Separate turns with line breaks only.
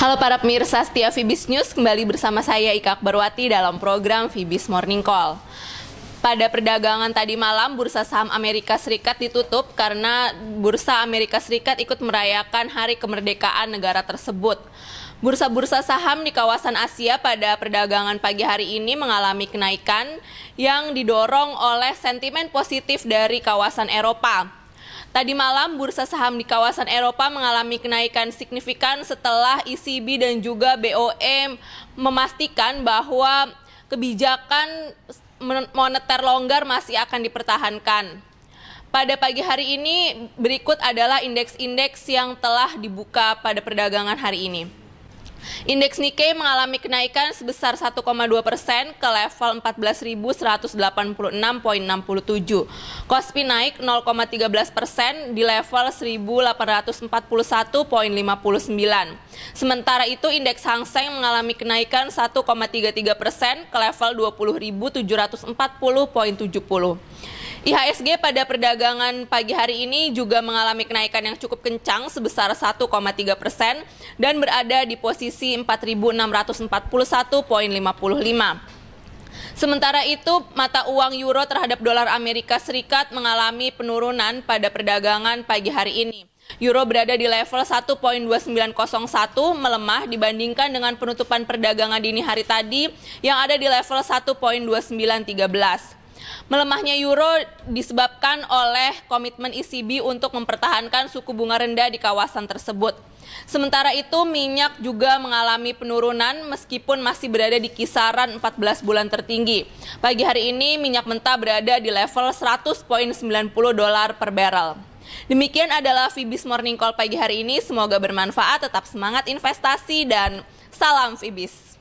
Halo para pemirsa setia Vibis News, kembali bersama saya Ika Akbarwati dalam program Vibis Morning Call. Pada perdagangan tadi malam, bursa saham Amerika Serikat ditutup karena bursa Amerika Serikat ikut merayakan hari kemerdekaan negara tersebut. Bursa-bursa saham di kawasan Asia pada perdagangan pagi hari ini mengalami kenaikan yang didorong oleh sentimen positif dari kawasan Eropa. Tadi malam bursa saham di kawasan Eropa mengalami kenaikan signifikan setelah ECB dan juga BOM memastikan bahwa kebijakan moneter longgar masih akan dipertahankan. Pada pagi hari ini berikut adalah indeks-indeks yang telah dibuka pada perdagangan hari ini. Indeks Nikkei mengalami kenaikan sebesar 1,2 persen ke level 14.186.67. Kospi naik 0,13 persen di level 1.841.59. Sementara itu indeks Hang Seng mengalami kenaikan 1,33 persen ke level 20.740.70. IHSG pada perdagangan pagi hari ini juga mengalami kenaikan yang cukup kencang sebesar 1,3 persen dan berada di posisi 4.641.55. Sementara itu, mata uang euro terhadap dolar Amerika Serikat mengalami penurunan pada perdagangan pagi hari ini. Euro berada di level 1.2901 melemah dibandingkan dengan penutupan perdagangan dini hari tadi yang ada di level 1.2913. Melemahnya euro disebabkan oleh komitmen ECB untuk mempertahankan suku bunga rendah di kawasan tersebut. Sementara itu minyak juga mengalami penurunan meskipun masih berada di kisaran 14 bulan tertinggi. Pagi hari ini minyak mentah berada di level 100.90 dolar per barrel. Demikian adalah Fibis Morning Call pagi hari ini. Semoga bermanfaat, tetap semangat investasi dan salam Fibis.